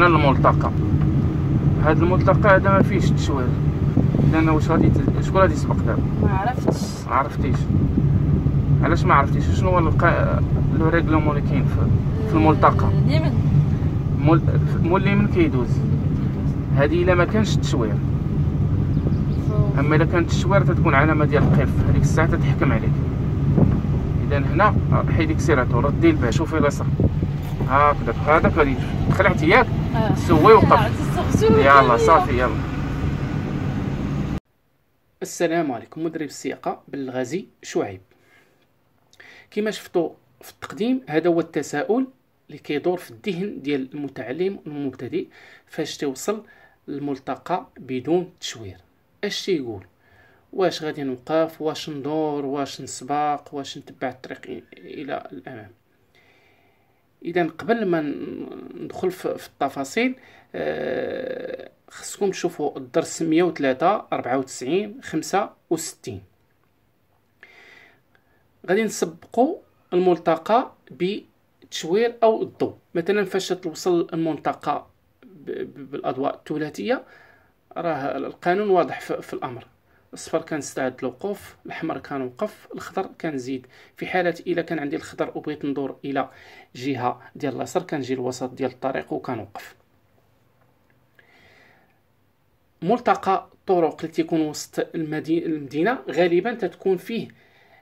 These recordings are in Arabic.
هنا الملتقى هذا الملتقى هذا ما فيهش التشوال لان واش غادي شكون غادي يسبق دابا ما عرفتش ما عرفتيش علاش ما عرفتيش شنو هو القا... لو ريغلومون اللي كاين في, في الملتقى آه، مول مول اليمن كيدوز هذه الا ما كانش التشوير اما الا كانت التشوير تتكون علامه ديال القف هذيك الساعه تتحكم عليك اذا هنا آه، حيدك كسيراتو ردي البال شوفي لاصا هكذا هذاك غادي خلعتي ياك آه. سوي وقف يلا صافي يلا السلام عليكم مدرب السياقة بالغازي شعيب كما شفتوا في التقديم هذا هو التساؤل اللي كيدور في الذهن ديال المتعلم والمبتدئ فاش توصل للملتقى بدون تشوير اش تيقول واش غادي نوقف واش ندور واش نسباق واش نتبع الطريق الى الامام اذا قبل ما ندخل في التفاصيل آه، خصكم تشوفوا الدرس 103 94 65 غادي نسبقوا الملتقى بتشوير او الضوء مثلا فاش توصل الملتقى بالاضواء الثلاثيه راه القانون واضح في الامر الصفر كنستعد الوقوف الاحمر كنوقف الخضر كنزيد في حاله الا كان عندي الخضر وبغيت ندور الى جهه ديال اليسار كنجي الوسط ديال الطريق وكنوقف ملتقى الطرق اللي تيكون وسط المدينه غالبا تتكون فيه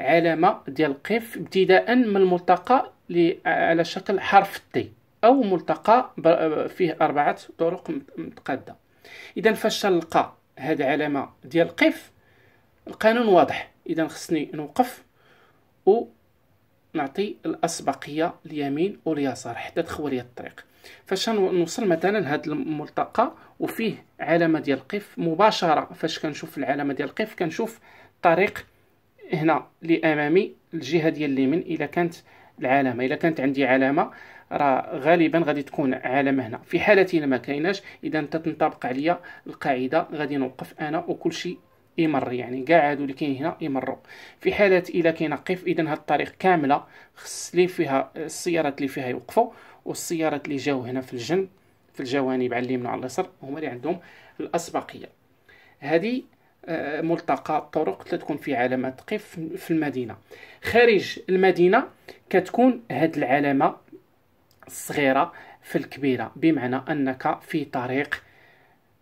علامه ديال القف ابتداء من الملتقى على شكل حرف تي او ملتقى فيه اربعه طرق متقاده اذا فاش نلقى هاد العلامه ديال القف القانون واضح اذا خصني نوقف و نعطي الاسبقيه اليمين واليسار حتى تخوى لي الطريق فاش نوصل مثلا لهذا الملتقى وفيه علامه ديال القف مباشره فاش كنشوف العلامه ديال القف كنشوف طريق هنا لامامي امامي الجهه ديال اليمين الا كانت العلامه الا كانت عندي علامه راه غالبا غادي تكون علامه هنا في حاله ما كايناش اذا تنطبق عليا القاعده غادي نوقف انا شيء يمر يعني كاع هادو اللي كاين هنا يمروا في حالة الا قف اذا هاد الطريق كامله خص لي فيها السيارات اللي فيها يوقفوا والسيارات اللي جاو هنا في الجنب في الجوانب على اليمين وعلى اليسار هما اللي عندهم الاسبقيه هذه آه، ملتقى الطرق تكون في علامات قف في المدينه خارج المدينه كتكون هاد العلامه الصغيره في الكبيره بمعنى انك في طريق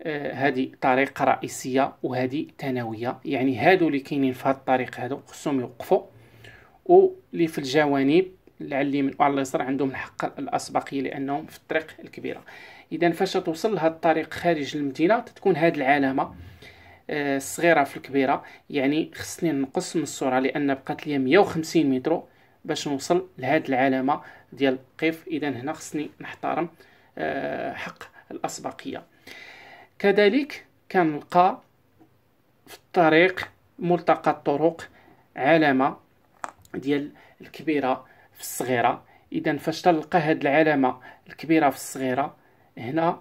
آه، هذه طريق رئيسية وهذه ثانوية يعني هادو اللي كاينين في هاد الطريق هادو خصهم يوقفوا واللي في الجوانب لعلي من وعلى اليسار عندهم الحق الأسبقية لأنهم في الطريق الكبيرة إذا فاش توصل لهاد الطريق خارج المدينة تكون هاد العلامة آه، الصغيرة في الكبيرة يعني خصني نقص من الصورة لأن بقات لي 150 متر باش نوصل لهاد العلامة ديال قف إذا هنا خصني نحترم آه، حق الأسبقية كذلك كنلقى في الطريق ملتقى الطرق علامه ديال الكبيره في الصغيره اذا فاش تلقى هذه العلامه الكبيره في الصغيره هنا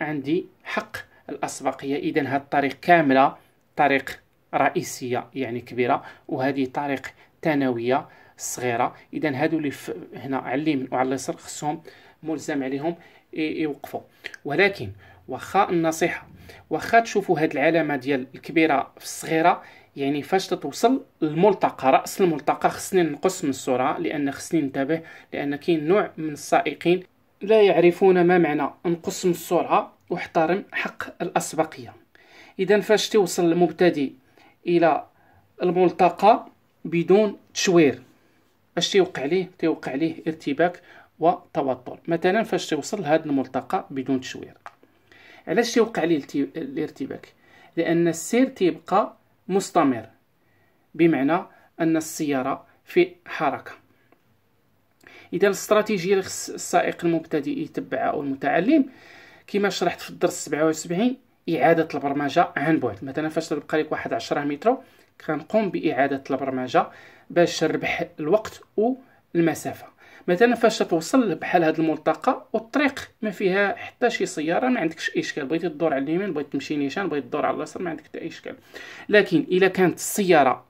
عندي حق الاسبقيه اذا هاد الطريق كامله طريق رئيسيه يعني كبيره وهذه طريق ثانويه صغيره اذا هادو اللي هنا على اليمين وعلى اليسار خصهم ملزم عليهم يوقفوا ولكن واخا النصيحه واخا تشوفوا هاد العلامه ديال الكبيره في الصغيره يعني فاش تتوصل للملتقى راس الملتقى خصني نقص من السرعه لان خصني ننتبه لان كاين نوع من السائقين لا يعرفون ما معنى نقص من السرعه واحترم حق الاسبقيه اذا فاش توصل المبتدئ الى الملتقى بدون تشوير اش تيوقع ليه تيوقع ليه ارتباك وتوتر مثلا فاش توصل لهذا الملتقى بدون تشوير علاش يوقع لي الارتباك لان السير تيبقى مستمر بمعنى ان السياره في حركه اذا الاستراتيجيه اللي خص السائق المبتدئ يتبعها او المتعلم كما شرحت في الدرس 77 اعاده البرمجه عن بعد مثلا فاش تبقى لك واحد 10 متر كنقوم باعاده البرمجه باش نربح الوقت والمسافه مثلا فاش توصل بحال هاد الملتقى والطريق ما فيها حتى شي سياره ما عندكش اشكال بغيتي تدور على اليمين بغيتي تمشي نيشان بغيتي تدور على اليسار ما عندك حتى اشكال لكن الا كانت السياره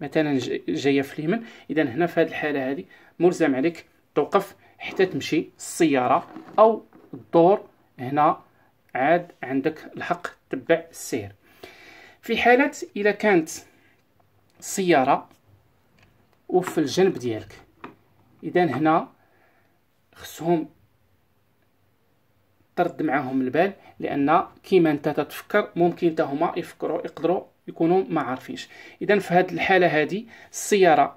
مثلا جايه في اليمين اذا هنا في هذه الحاله هذه ملزم عليك توقف حتى تمشي السياره او الدور هنا عاد عندك الحق تبع السير في حالة إذا كانت السيارة وفي الجنب ديالك اذا هنا خصهم ترد معاهم البال لان كيما انت تتفكر ممكن حتى هما يفكروا يقدروا يكونوا ما عارفينش اذا في هذه الحاله هذه السياره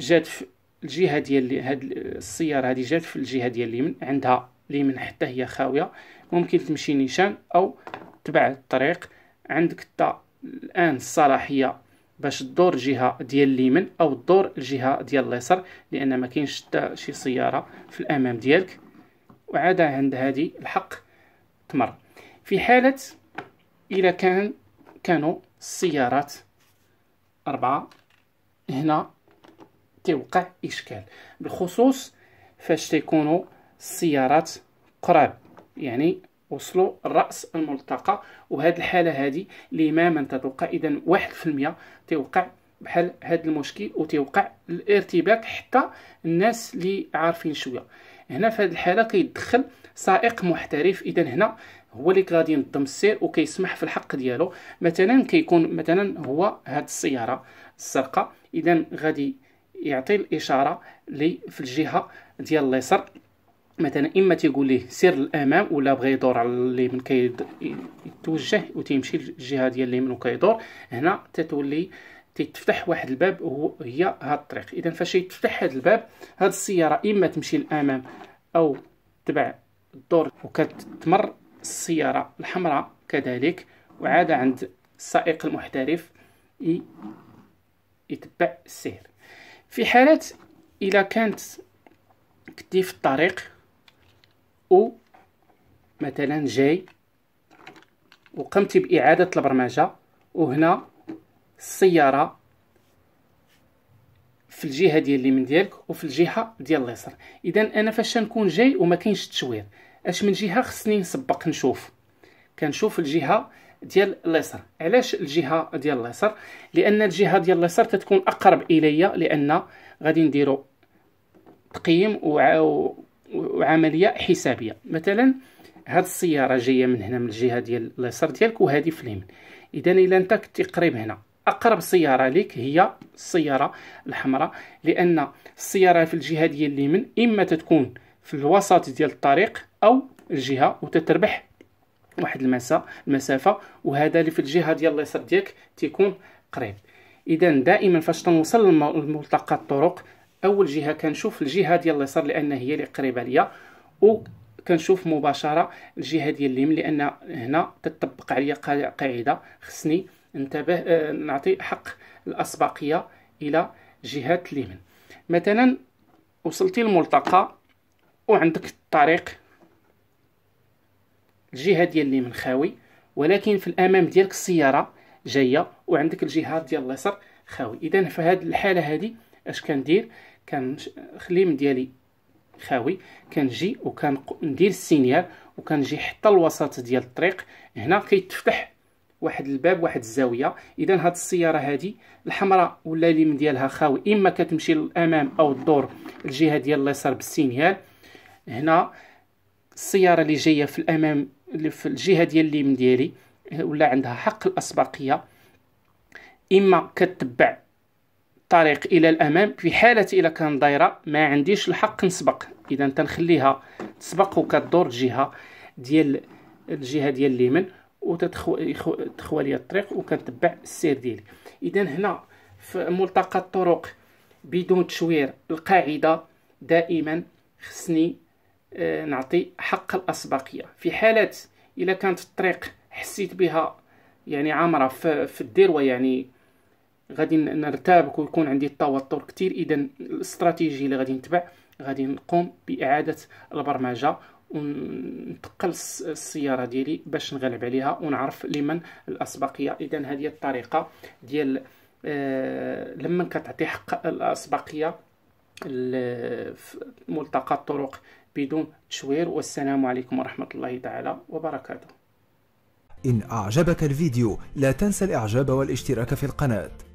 جات في الجهه ديال هاد السياره هذه جات في الجهه ديال اليمين عندها اليمين حتى هي خاويه ممكن تمشي نيشان او تبع الطريق عندك حتى الان الصلاحيه باش تدور جهه ديال اليمين او تدور الجهه ديال اليسار لان ما كاينش شي سياره في الامام ديالك وعاد عند هذه الحق تمر في حاله الى كان كانوا السيارات أربعة هنا تيوقع إشكال بالخصوص فاش تيكونوا السيارات قراب يعني وصلوا الراس الملتقى وهاد الحاله هادي اللي ما من تتوقع اذا 1% تيوقع بحال هاد المشكل وتوقع الارتباك حتى الناس اللي عارفين شويه هنا في هاد الحاله كيدخل سائق محترف اذا هنا هو اللي غادي ينظم السير وكيسمح في الحق ديالو مثلا كيكون مثلا هو هاد السياره الزرقاء اذا غادي يعطي الاشاره لي في الجهه ديال اليسار مثلا اما تيقول ليه سير للامام ولا بغى يدور على اليمين كيتوجه وتيمشي للجهه ديال من وكيدور هنا تتولي تيتفتح واحد الباب وهو هي هاد الطريق اذا فاش يتفتح هاد الباب هاد السياره اما تمشي للامام او تبع الدور وكتمر السياره الحمراء كذلك وعاد عند السائق المحترف يتبع السير في حالات إذا كانت كنتي في الطريق أو مثلا جاي وقمت بإعادة البرمجة وهنا السيارة في الجهة ديال اليمين ديالك وفي الجهة ديال اليسار إذا أنا فاش نكون جاي وما كاينش التشوير اش من جهة خصني نسبق نشوف كنشوف الجهة ديال اليسار علاش الجهة ديال اليسار لأن الجهة ديال اليسار تتكون أقرب الي لأن غادي نديرو تقييم وعمليه حسابيه مثلا هاد السياره جايه من هنا من الجهه ديال اليسار ديالك وهذه في اليمين اذا الا انت كنتي قريب هنا اقرب سياره لك هي السياره الحمراء لان السياره في الجهه ديال اليمين اما تتكون في الوسط ديال الطريق او الجهه وتتربح واحد المسا المسافه وهذا اللي في الجهه ديال اليسار ديالك تيكون قريب اذا دائما فاش تنوصل لملتقى الطرق اول جهه كنشوف الجهه ديال اليسار لان هي اللي قريبه ليا وكنشوف مباشره الجهه ديال اليمين لان هنا تطبق عليا قاعده خصني انتبه آه، نعطي حق الاسبقيه الى جهه اليمين مثلا وصلتي للملتقى وعندك الطريق الجهه ديال اليمين خاوي ولكن في الامام ديالك السياره جايه وعندك الجهه ديال اليسار خاوي اذا في هذه الحاله هذه اش كندير كنخلي ديالي خاوي كنجي وكندير السينيال وكنجي حتى الوسط ديال الطريق هنا كيتفتح واحد الباب واحد الزاويه اذا هاد السياره هادي الحمراء ولا اليم ديالها خاوي اما كتمشي للامام او الدور الجهه ديال اليسار بالسينيال هنا السياره اللي جايه في الامام اللي في الجهه ديال اليمين ديالي ولا عندها حق الاسبقيه اما كتبع الطريق الى الامام في حاله الى كان دايره ما عنديش الحق نسبق اذا تنخليها تسبق وكدور الجهه ديال الجهه ديال اليمين وتدخل لي الطريق وكنتبع السير ديالي اذا هنا في ملتقى الطرق بدون تشوير القاعده دائما خصني آه، نعطي حق الاسبقيه في حاله الا كانت الطريق حسيت بها يعني عامره في الدروه يعني غادي نرتابك ويكون عندي التوتر كثير اذا الاستراتيجيه اللي غادي نتبع غادي نقوم باعاده البرمجه ونثقل السياره ديالي باش نغلب عليها ونعرف لمن الاسبقيه اذا هذه الطريقه ديال آه لما كتعطي حق الاسبقيه ملتقى الطرق بدون تشوير والسلام عليكم ورحمه الله تعالى وبركاته إن أعجبك الفيديو لا تنسى الإعجاب والاشتراك في القناة